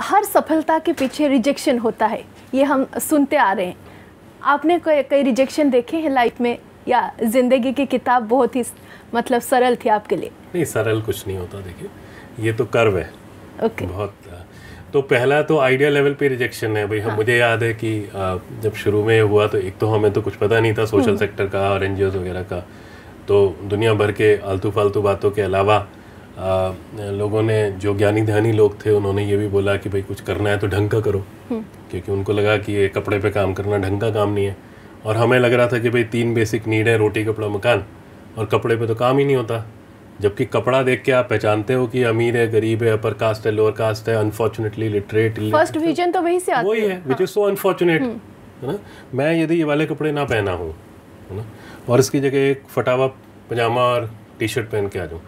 हर सफलता के पीछे रिजेक्शन होता है ये हम सुनते आ रहे हैं आपने कई रिजेक्शन देखे हैं लाइफ में या ज़िंदगी की किताब बहुत ही मतलब सरल थी आपके लिए नहीं सरल कुछ नहीं होता देखिए ये तो कर्व है ओके okay. बहुत तो पहला तो आइडिया लेवल पे रिजेक्शन है भाई हम हाँ। मुझे याद है कि जब शुरू में हुआ तो एक तो हमें तो कुछ पता नहीं था सोशल सेक्टर हम्म। का और एन वगैरह का तो दुनिया भर के आलतू फालतू बातों के अलावा आ, लोगों ने जो ज्ञानी ध्यानी लोग थे उन्होंने ये भी बोला कि भाई कुछ करना है तो ढंग का करो हम्म। क्योंकि उनको लगा कि ये कपड़े पे काम करना ढंग का काम नहीं है और हमें लग रहा था कि भाई तीन बेसिक नीड है रोटी कपड़ा मकान और कपड़े पे तो काम ही नहीं होता जबकि कपड़ा देख के आप पहचानते हो कि अमीर है गरीब है अपर कास्ट है लोअर कास्ट है अनफॉर्चुनेटली लिटरेट फर्स्ट विजन तो वही से आता वही है विच इज सो अनफॉर्चुनेट है ना मैं यदि ये वाले कपड़े ना पहना हूँ है ना और इसकी जगह एक फटावा पजामा और टी शर्ट पहन के आ जाऊँ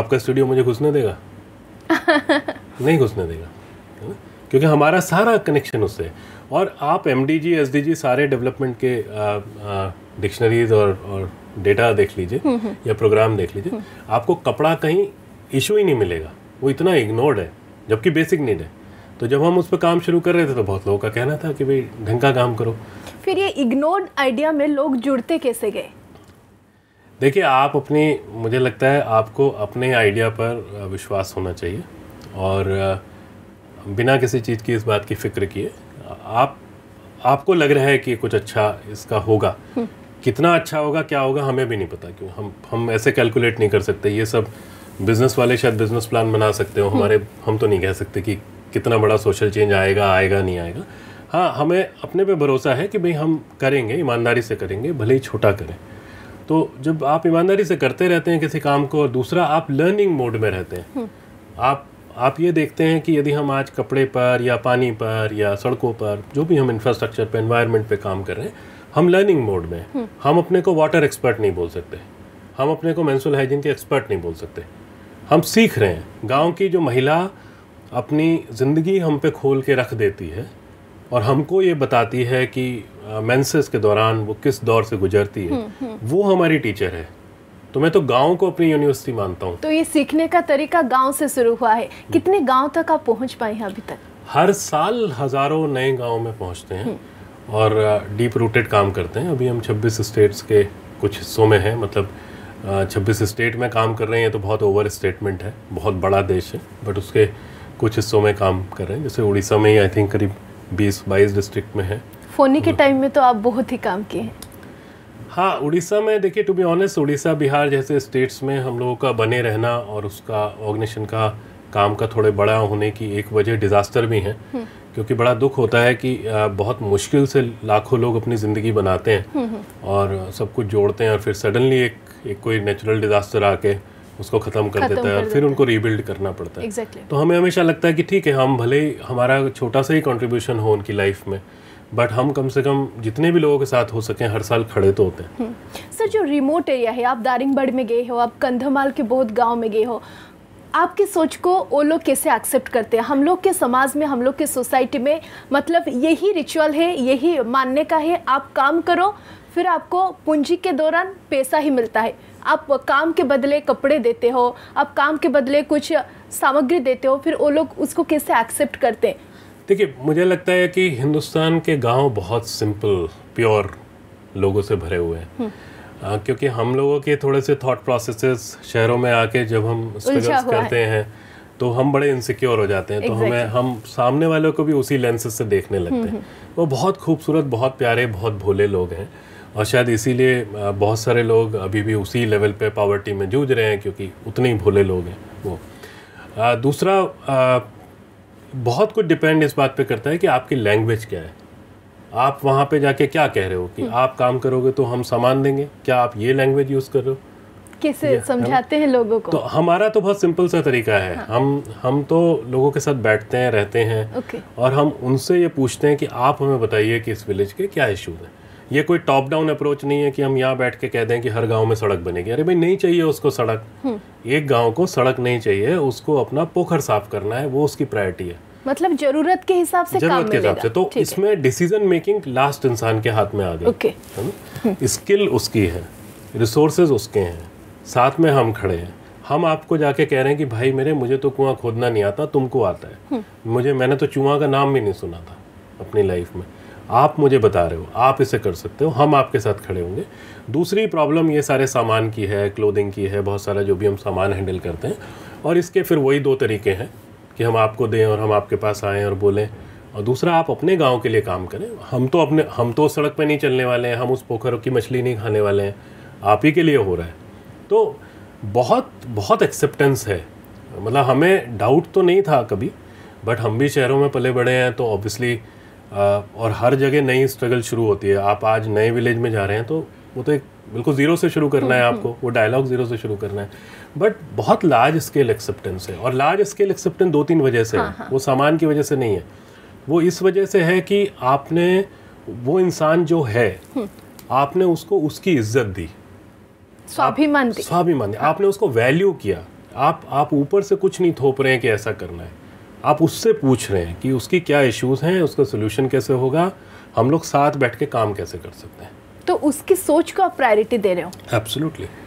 आपका स्टूडियो मुझे घुसने देगा नहीं घुसने देगा क्योंकि हमारा सारा कनेक्शन उससे और आप M D G S D G सारे डेवलपमेंट के डिक्शनरीज और और डेटा देख लीजिए हम्म, हम्म। या प्रोग्राम देख लीजिए हम्म। आपको कपड़ा कहीं इशू ही नहीं मिलेगा वो इतना इग्नोर्ड है जबकि बेसिक नीड है तो जब हम उस पर काम शुरू कर रहे थे तो बहुत लोगों का कहना था कि भाई ढंग का काम करो फिर ये इग्नोर्ड आइडिया में लोग जुड़ते कैसे गए देखिए आप अपनी मुझे लगता है आपको अपने आइडिया पर विश्वास होना चाहिए और बिना किसी चीज़ की इस बात की फिक्र किए आप आपको लग रहा है कि कुछ अच्छा इसका होगा हम्म। कितना अच्छा होगा क्या होगा हमें भी नहीं पता क्यों हम हम ऐसे कैलकुलेट नहीं कर सकते ये सब बिजनेस वाले शायद बिजनेस प्लान बना सकते हो हम्म। हमारे हम तो नहीं कह सकते कि कितना बड़ा सोशल चेंज आएगा आएगा नहीं आएगा हाँ हमें अपने पे भरोसा है कि भाई हम करेंगे ईमानदारी से करेंगे भले ही छोटा करें तो जब आप ईमानदारी से करते रहते हैं किसी काम को और दूसरा आप लर्निंग मोड में रहते हैं हम्म। आप आप ये देखते हैं कि यदि हम आज कपड़े पर या पानी पर या सड़कों पर जो भी हम इंफ्रास्ट्रक्चर पे इन्वायरमेंट पे काम कर रहे हैं हम लर्निंग मोड में हम्म। हम अपने को वाटर एक्सपर्ट नहीं बोल सकते हम अपने को मैंसुअल हाइजीन के एक्सपर्ट नहीं बोल सकते हम सीख रहे हैं गाँव की जो महिला अपनी ज़िंदगी हम पे खोल के रख देती है और हमको ये बताती है कि मेंसेस के दौरान वो किस दौर से गुजरती है हम्म, हम्म। वो हमारी टीचर है तो मैं तो गांव को अपनी यूनिवर्सिटी मानता हूँ तो ये सीखने का तरीका गांव से शुरू हुआ है हम्म। कितने गांव तक आप पहुँच पाए हैं अभी तक हर साल हजारों नए गांव में पहुँचते हैं और डीप रूटेड काम करते हैं अभी हम 26 स्टेट्स के कुछ हिस्सों में हैं मतलब छब्बीस स्टेट में काम कर रहे हैं तो बहुत ओवर स्टेटमेंट है बहुत बड़ा देश है बट उसके कुछ हिस्सों में काम कर रहे हैं जैसे उड़ीसा में ही आई थिंक करीब बीस बाईस डिस्ट्रिक्ट में है फोनी के टाइम में तो आप बहुत ही काम किए हैं हाँ उड़ीसा में देखिए to be honest Orissa Bihar जैसे स्टेट्स में हम लोगों का बने रहना और उसका ऑर्गेनाइजेशन का काम का थोड़े बड़ा होने की एक वजह डिज़ास्टर भी है हम्म। क्योंकि बड़ा दुख होता है कि बहुत मुश्किल से लाखों लोग अपनी ज़िंदगी बनाते हैं हम्म, हम्म। और सब कुछ जोड़ते हैं और फिर सडनली एक, एक कोई नेचुरल डिज़ास्टर आके उसको ख़त्म कर देता है और फिर उनको रीबिल्ड करना पड़ता है exactly. तो हमें हमेशा लगता है कि ठीक है हम भले हमारा छोटा सा ही कंट्रीब्यूशन हो उनकी लाइफ में बट हम कम से कम जितने भी लोगों के साथ हो सकें हर साल खड़े तो होते हैं हम्म। सर जो रिमोट एरिया है आप दारिंगबड़ में गए हो आप कंधमाल के बहुत गांव में गए हो आपकी सोच को वो लोग कैसे एक्सेप्ट करते हैं हम लोग के समाज में हम लोग के सोसाइटी में मतलब यही रिचुअल है यही मानने का है आप काम करो फिर आपको पूंजी के दौरान पैसा ही मिलता है आप काम के बदले कपड़े देते हो आप काम के बदले कुछ सामग्री देते हो फिर वो लोग उसको कैसे एक्सेप्ट करते हैं देखिए मुझे लगता है कि हिंदुस्तान के गांव बहुत सिंपल प्योर लोगों से भरे हुए हैं हम्म। क्योंकि हम लोगों के थोड़े से थॉट प्रोसेसेस शहरों में आके जब हम स्ट्रगल्स करते है। हैं तो हम बड़े इनसिक्योर हो जाते हैं exactly. तो हमें हम सामने वालों को भी उसी लेंसेज से देखने लगते हैं हम्म, हम्म। वो बहुत खूबसूरत बहुत प्यारे बहुत भोले लोग हैं और शायद इसीलिए बहुत सारे लोग अभी भी उसी लेवल पे पावर्टी में जूझ रहे हैं क्योंकि उतने ही भोले लोग हैं वो आ, दूसरा आ, बहुत कुछ डिपेंड इस बात पे करता है कि आपकी लैंग्वेज क्या है आप वहाँ पे जाके क्या कह रहे हो कि हम्म। आप काम करोगे तो हम सामान देंगे क्या आप ये लैंग्वेज यूज़ कर रहे हो कैसे समझाते हैं लोगों को तो हमारा तो बहुत सिंपल सा तरीका है हाँ। हम हम तो लोगों के साथ बैठते हैं रहते हैं और हम उनसे ये पूछते हैं कि आप हमें बताइए कि इस विलेज के क्या इशूज़ हैं ये कोई टॉप डाउन अप्रोच नहीं है कि हम यहाँ बैठ के कह दें कि हर गांव में सड़क बनेगी अरे भाई नहीं चाहिए उसको सड़क हम्म। एक गांव को सड़क नहीं चाहिए उसको अपना पोखर साफ करना है वो उसकी प्रायोरिटी है मतलब जरूरत के हिसाब से जरूरत के हिसाब से तो इसमें डिसीजन मेकिंग लास्ट इंसान के हाथ में आ गई ओके स्किल हम्म। उसकी है रिसोर्सेज उसके हैं साथ में हम खड़े हैं हम आपको जाके कह रहे हैं कि भाई मेरे मुझे तो कुआं खोदना नहीं आता तुमको आता है हम्म। मुझे मैंने तो चुआ का नाम भी नहीं सुना था अपनी लाइफ में आप मुझे बता रहे हो आप इसे कर सकते हो हम आपके साथ खड़े होंगे दूसरी प्रॉब्लम ये सारे सामान की है क्लोदिंग की है बहुत सारा जो भी हम सामान हैंडल करते हैं और इसके फिर वही दो तरीके हैं कि हम आपको दें और हम आपके पास आएँ और बोलें और दूसरा आप अपने गांव के लिए काम करें हम तो अपने हम तो सड़क पर नहीं चलने वाले हैं हम उस पोखर की मछली नहीं खाने वाले हैं आप ही के लिए हो रहा है तो बहुत बहुत एक्सेप्टेंस है मतलब हमें डाउट तो नहीं था कभी बट हम भी शहरों में पले बड़े हैं तो ऑब्वियसली और हर जगह नई स्ट्रगल शुरू होती है आप आज नए विलेज में जा रहे हैं तो वो तो एक बिल्कुल ज़ीरो से शुरू करना है आपको वो डायलॉग ज़ीरो से शुरू करना है बट बहुत लार्ज स्केल एक्सेप्टेंस है और लार्ज स्केल एक्सेप्टेंस दो तीन वजह से है हाँ, हाँ। वो सामान की वजह से नहीं है वो इस वजह से है कि आपने वो इंसान जो है हम्म। आपने उसको उसकी इज्जत दी स्वाभिमान स्वाभिमान आपने उसको वैल्यू किया आप आप ऊपर से कुछ नहीं थोप रहे हैं कि ऐसा करना है आप उससे पूछ रहे हैं कि उसकी क्या इश्यूज़ हैं उसका सोल्यूशन कैसे होगा हम लोग साथ बैठ के काम कैसे कर सकते हैं तो उसकी सोच को आप प्रायोरिटी दे रहे हो एब्सोल्युटली